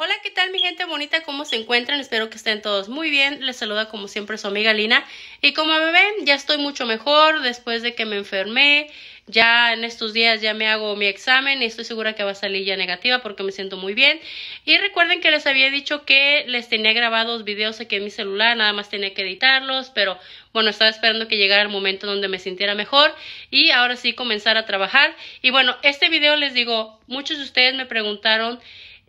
Hola, ¿qué tal mi gente bonita? ¿Cómo se encuentran? Espero que estén todos muy bien. Les saluda como siempre su amiga Lina. Y como me ven, ya estoy mucho mejor después de que me enfermé. Ya en estos días ya me hago mi examen y estoy segura que va a salir ya negativa porque me siento muy bien. Y recuerden que les había dicho que les tenía grabados videos aquí en mi celular, nada más tenía que editarlos, pero bueno, estaba esperando que llegara el momento donde me sintiera mejor y ahora sí comenzar a trabajar. Y bueno, este video les digo, muchos de ustedes me preguntaron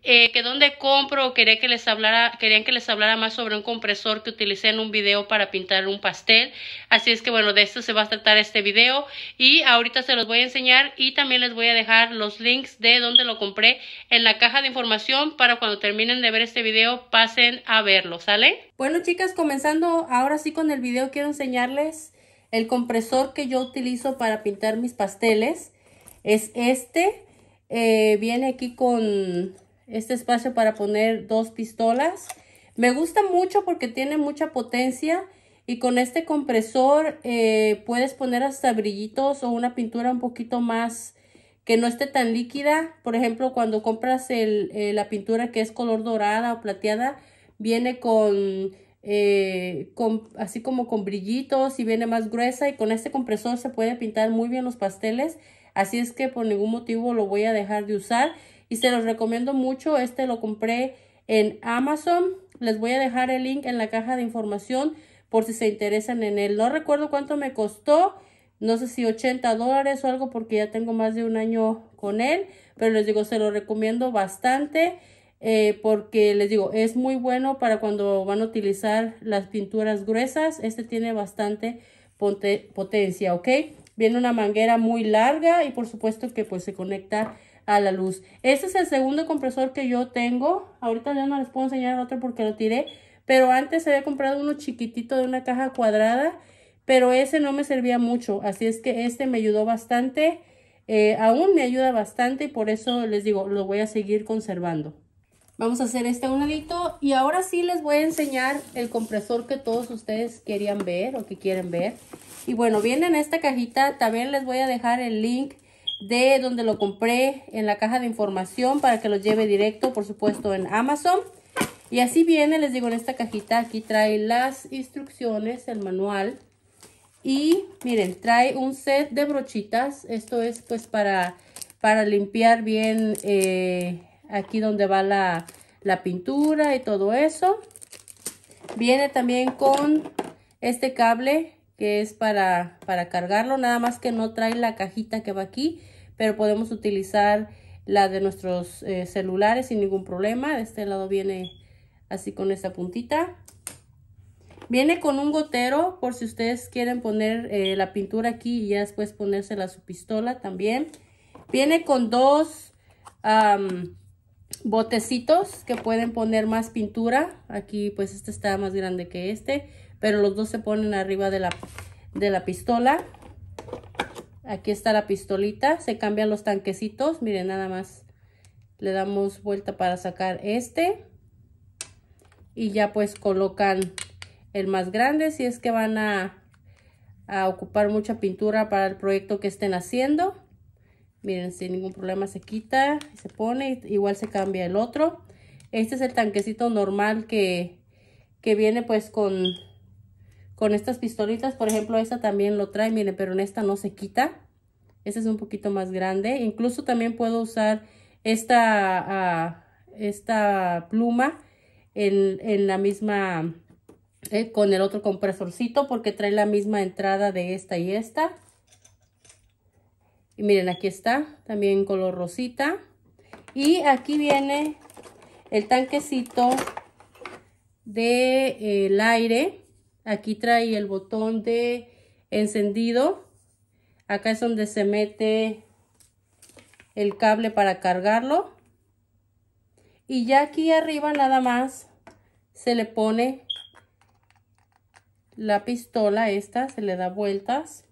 eh, que dónde compro que les hablara, querían que les hablara más sobre un compresor que utilicé en un video para pintar un pastel. Así es que bueno, de esto se va a tratar este video y ahorita se los voy a enseñar y también les voy a dejar los links de donde lo compré en la caja de información para cuando terminen de ver este video pasen a verlo, ¿sale? Bueno chicas, comenzando ahora sí con el video quiero enseñarles el compresor que yo utilizo para pintar mis pasteles. Es este, eh, viene aquí con este espacio para poner dos pistolas. Me gusta mucho porque tiene mucha potencia y con este compresor eh, puedes poner hasta brillitos o una pintura un poquito más que no esté tan líquida. Por ejemplo, cuando compras eh, la pintura que es color dorada o plateada, viene con, eh, con, así como con brillitos y viene más gruesa y con este compresor se puede pintar muy bien los pasteles. Así es que por ningún motivo lo voy a dejar de usar y se los recomiendo mucho. Este lo compré en Amazon. Les voy a dejar el link en la caja de información por si se interesan en él. No recuerdo cuánto me costó, no sé si 80 dólares o algo porque ya tengo más de un año con él, pero les digo, se lo recomiendo bastante eh, porque les digo, es muy bueno para cuando van a utilizar las pinturas gruesas. Este tiene bastante potencia, ¿ok? Viene una manguera muy larga y por supuesto que pues se conecta a la luz. Este es el segundo compresor que yo tengo. Ahorita ya no les puedo enseñar otro porque lo tiré. Pero antes había comprado uno chiquitito de una caja cuadrada. Pero ese no me servía mucho. Así es que este me ayudó bastante. Eh, aún me ayuda bastante y por eso les digo, lo voy a seguir conservando. Vamos a hacer este a un y ahora sí les voy a enseñar el compresor que todos ustedes querían ver o que quieren ver. Y bueno, viene en esta cajita, también les voy a dejar el link de donde lo compré en la caja de información para que lo lleve directo, por supuesto, en Amazon. Y así viene, les digo, en esta cajita aquí trae las instrucciones, el manual. Y miren, trae un set de brochitas. Esto es pues para, para limpiar bien eh, aquí donde va la, la pintura y todo eso. Viene también con este cable que es para, para cargarlo, nada más que no trae la cajita que va aquí, pero podemos utilizar la de nuestros eh, celulares sin ningún problema. De este lado viene así con esta puntita. Viene con un gotero por si ustedes quieren poner eh, la pintura aquí y ya después ponérsela a su pistola también. Viene con dos botecitos que pueden poner más pintura. Aquí pues este está más grande que este pero los dos se ponen arriba de la, de la pistola. Aquí está la pistolita, se cambian los tanquecitos, miren nada más. Le damos vuelta para sacar este. Y ya pues colocan el más grande si es que van a, ocupar mucha pintura para el proyecto que estén haciendo. Miren, sin ningún problema se quita, se pone, igual se cambia el otro. Este es el tanquecito normal que, que viene pues con con estas pistolitas. Por ejemplo, esta también lo trae, miren, pero en esta no se quita. Esta es un poquito más grande. Incluso también puedo usar esta, ah, esta pluma en, la misma, eh, con el otro compresorcito, porque trae la misma entrada de esta y esta. Y miren, aquí está, también color rosita. Y aquí viene el tanquecito del de, eh, el aire Aquí trae el botón de encendido. Acá es donde se mete el cable para cargarlo. Y ya aquí arriba nada más se le pone la pistola esta, se le da vueltas.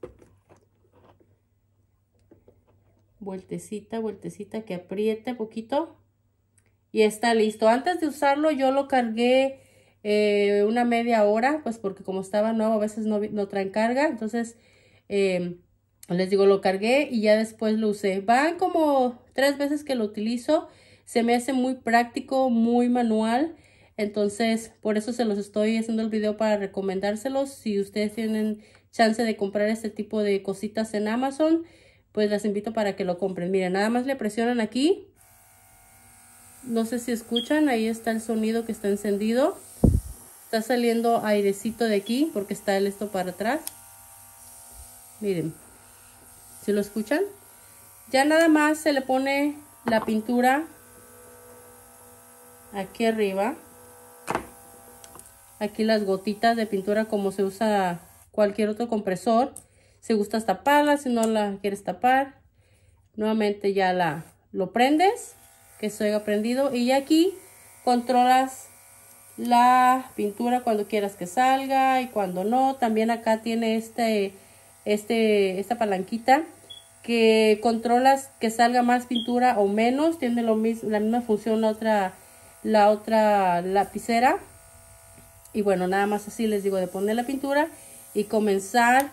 Vueltecita, vueltecita, que apriete poquito. Y está listo. Antes de usarlo yo lo cargué eh, una media hora, pues porque como estaba nuevo a veces no, no traen carga, entonces em, les digo, lo cargué y ya después lo usé. Van como tres veces que lo utilizo, se me hace muy práctico, muy manual, entonces por eso se los estoy haciendo el video para recomendárselos. Si ustedes tienen chance de comprar este tipo de cositas en Amazon, pues las invito para que lo compren. Miren, nada más le presionan aquí. No sé si escuchan, ahí está el sonido que está encendido está saliendo airecito de aquí porque está el esto para atrás miren si lo escuchan ya nada más se le pone la pintura aquí arriba aquí las gotitas de pintura como se usa cualquier otro compresor si gustas taparla si no la quieres tapar nuevamente ya la lo prendes que se haya prendido y ya aquí controlas la pintura cuando quieras que salga y cuando no. También acá tiene este, este, esta palanquita que controlas que salga más pintura o menos. Tiene lo mismo, la misma función la otra, la otra lapicera. Y bueno, nada más así les digo de poner la pintura y comenzar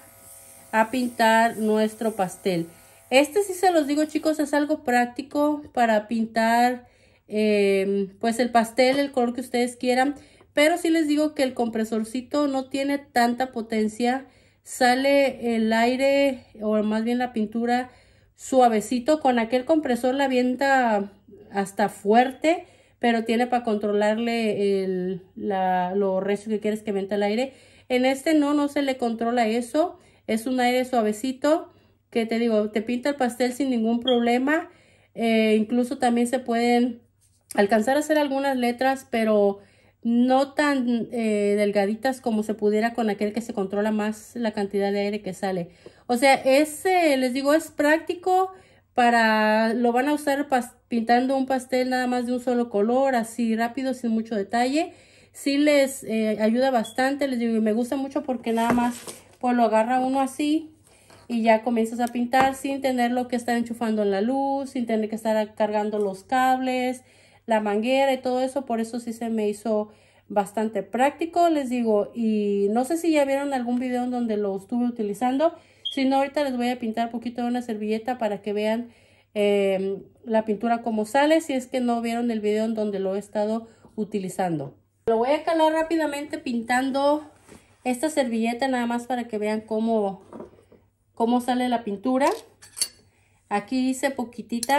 a pintar nuestro pastel. Este sí se los digo chicos, es algo práctico para pintar Em, pues el pastel, el color que ustedes quieran. Pero si les digo que el compresorcito no tiene tanta potencia. Sale el aire o más bien la pintura suavecito. Con aquel compresor la avienta hasta fuerte, pero tiene para controlarle el, la, lo recio que quieres que vente el aire. En este no, no se le controla eso. Es un aire suavecito que te digo, te pinta el pastel sin ningún problema. Eh, incluso también se pueden alcanzar a hacer algunas letras, pero no tan eh, delgaditas como se pudiera con aquel que se controla más la cantidad de aire que sale. O sea, ese les digo, es práctico para, lo van a usar pintando un pastel nada más de un solo color, así rápido, sin mucho detalle. Sí les eh, ayuda bastante, les digo, y me gusta mucho porque nada más, pues lo agarra uno así y ya comienzas a pintar sin tener lo que estar enchufando en la luz, sin tener que estar cargando los cables, la manguera y todo eso, por eso sí se me hizo bastante práctico, les digo, y no sé si ya vieron algún video en donde lo estuve utilizando, si no, ahorita les voy a pintar un poquito de una servilleta para que vean em, la pintura como sale, si es que no vieron el video en donde lo he estado utilizando. Lo voy a calar rápidamente pintando esta servilleta nada más para que vean cómo, cómo sale la pintura. Aquí hice poquitita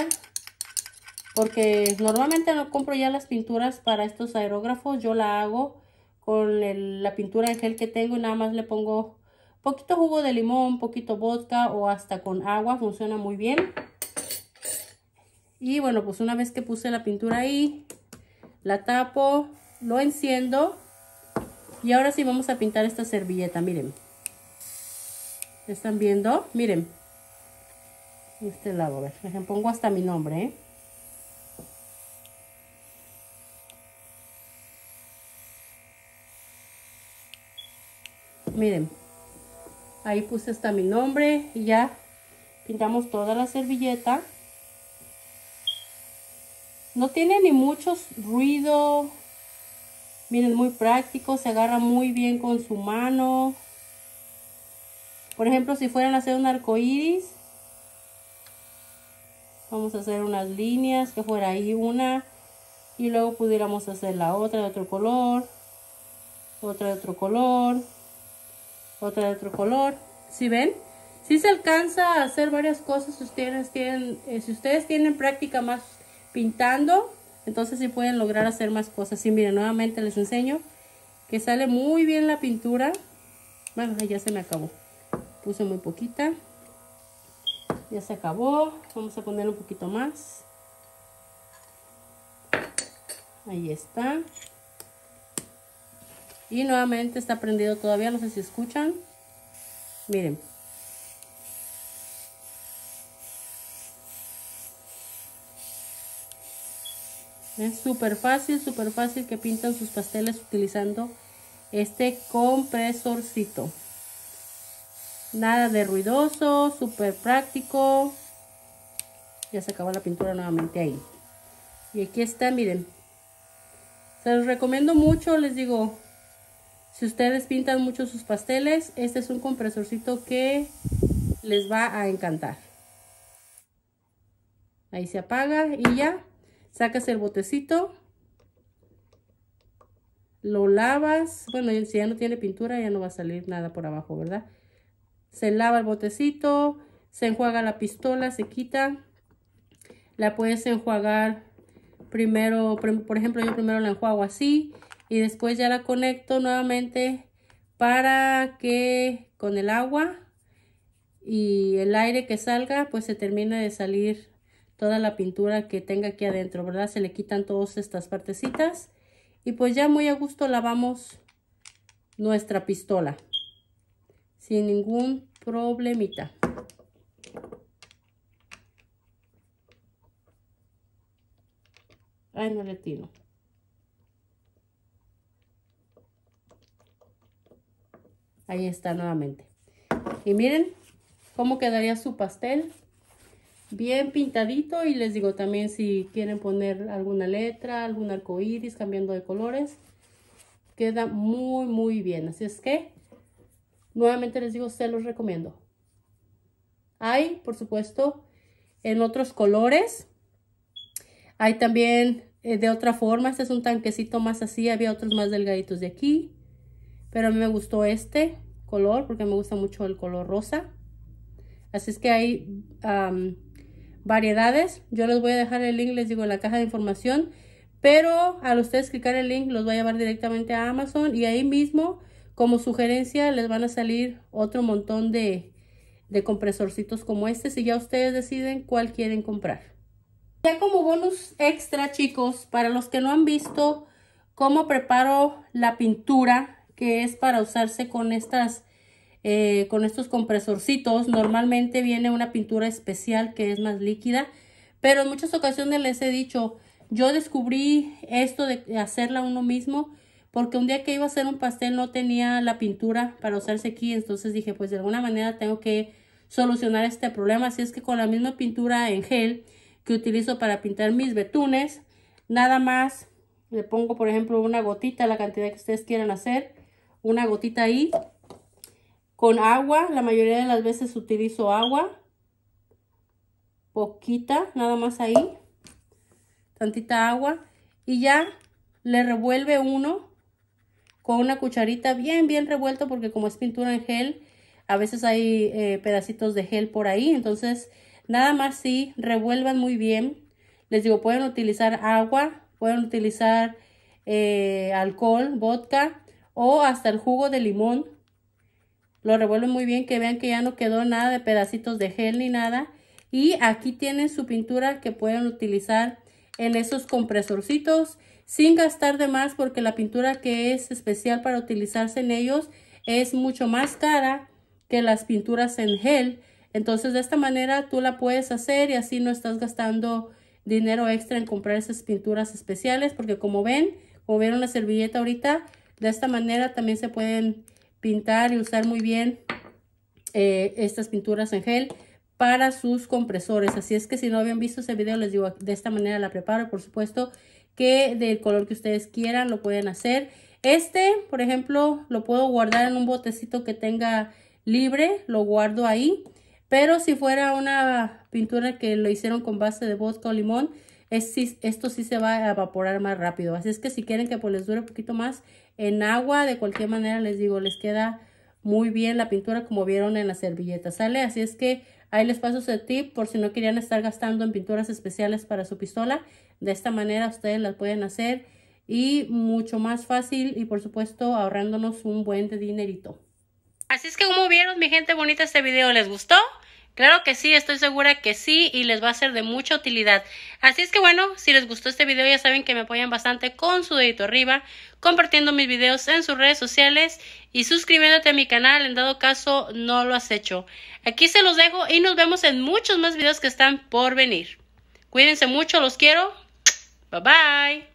porque normalmente no compro ya las pinturas para estos aerógrafos, yo la hago con la pintura de gel que tengo y nada más le pongo poquito jugo de limón, poquito vodka o hasta con agua, funciona muy bien. Y bueno, pues una vez que puse la pintura ahí, la tapo, lo enciendo y ahora sí vamos a pintar esta servilleta, miren. ¿Están viendo? Miren. Este lado, a ver, pongo hasta mi nombre, ¿eh? miren ahí puse hasta mi nombre y ya pintamos toda la servilleta no tiene ni mucho ruido miren muy práctico se agarra muy bien con su mano por ejemplo si fueran a hacer un arco iris vamos a hacer unas líneas que fuera ahí una y luego pudiéramos hacer la otra de otro color otra de otro color otra de otro color. si ven? Si se alcanza a hacer varias cosas si ustedes tienen, eh, si ustedes tienen práctica más pintando, entonces sí pueden lograr hacer más cosas. Sí, miren, nuevamente les enseño que sale muy bien la pintura. Bueno, ya se me acabó. Puse muy poquita. Ya se acabó. Vamos a poner un poquito más. Ahí está. Y nuevamente está prendido todavía, no sé si escuchan. Miren. Es súper fácil, súper fácil que pintan sus pasteles utilizando este compresorcito. Nada de ruidoso, súper práctico. Ya se acabó la pintura nuevamente ahí. Y aquí está, miren. Se los recomiendo mucho, les digo, si ustedes pintan mucho sus pasteles, este es un compresorcito que les va a encantar. Ahí se apaga y ya. Sacas el botecito. Lo lavas. Bueno, si ya no tiene pintura, ya no va a salir nada por abajo, ¿verdad? Se lava el botecito. Se enjuaga la pistola, se quita. La puedes enjuagar primero, por ejemplo, yo primero la enjuago así y después ya la conecto nuevamente para que con el agua y el aire que salga pues se termine de salir toda la pintura que tenga aquí adentro verdad se le quitan todas estas partecitas y pues ya muy a gusto lavamos nuestra pistola sin ningún problemita ay no le tiro Ahí está nuevamente. Y miren cómo quedaría su pastel. Bien pintadito y les digo también si quieren poner alguna letra, algún arco iris cambiando de colores. Queda muy muy bien. Así es que nuevamente les digo, se los recomiendo. Hay, por supuesto, en otros colores. Hay también eh, de otra forma. Este es un tanquecito más así. Había otros más delgaditos de aquí. Pero me gustó este color porque me gusta mucho el color rosa. Así es que hay variedades. Yo les voy a dejar el link, les digo, en la caja de información. Pero al ustedes clicar el link, los va a llevar directamente a Amazon. Y ahí mismo, como sugerencia, les van a salir otro montón de, de compresorcitos como este. Si ya ustedes deciden cuál quieren comprar. Ya como bonus extra, chicos, para los que no han visto cómo preparo la pintura que es para usarse con estas eh, con estos compresorcitos normalmente viene una pintura especial que es más líquida pero en muchas ocasiones les he dicho yo descubrí esto de hacerla uno mismo porque un día que iba a hacer un pastel no tenía la pintura para usarse aquí entonces dije pues de alguna manera tengo que solucionar este problema así es que con la misma pintura en gel que utilizo para pintar mis betunes nada más le pongo por ejemplo una gotita la cantidad que ustedes quieran hacer una gotita ahí con agua, la mayoría de las veces utilizo agua, poquita, nada más ahí, tantita agua, y ya le revuelve uno con una cucharita bien, bien revuelto, porque como es pintura en gel, a veces hay eh, pedacitos de gel por ahí, entonces nada más sí, revuelvan muy bien, les digo, pueden utilizar agua, pueden utilizar eh, alcohol, vodka, o hasta el jugo de limón. Lo revuelven muy bien, que vean que ya no quedó nada de pedacitos de gel ni nada. Y aquí tienen su pintura que pueden utilizar en esos compresorcitos sin gastar de más porque la pintura que es especial para utilizarse en ellos es mucho más cara que las pinturas en gel. Entonces de esta manera tú la puedes hacer y así no estás gastando dinero extra en comprar esas pinturas especiales porque como ven, como vieron la servilleta ahorita, de esta manera también se pueden pintar y usar muy bien eh, estas pinturas en gel para sus compresores. Así es que si no habían visto ese video, les digo, de esta manera la preparo. Por supuesto que del color que ustedes quieran lo pueden hacer. Este, por ejemplo, lo puedo guardar en un botecito que tenga libre, lo guardo ahí. Pero si fuera una pintura que lo hicieron con base de vodka o limón, esto sí se va a evaporar más rápido. Así es que si quieren que pues, les dure un poquito más, en agua. De cualquier manera, les digo, les queda muy bien la pintura como vieron en la servilleta, ¿sale? Así es que ahí les paso ese tip por si no querían estar gastando en pinturas especiales para su pistola. De esta manera ustedes las pueden hacer y mucho más fácil y por supuesto ahorrándonos un buen de dinerito. Así es que como vieron mi gente bonita este video, ¿les gustó? Claro que sí, estoy segura que sí y les va a ser de mucha utilidad. Así es que bueno, si les gustó este video ya saben que me apoyan bastante con su dedito arriba, compartiendo mis videos en sus redes sociales y suscribiéndote a mi canal en dado caso no lo has hecho. Aquí se los dejo y nos vemos en muchos más videos que están por venir. Cuídense mucho, los quiero. Bye bye.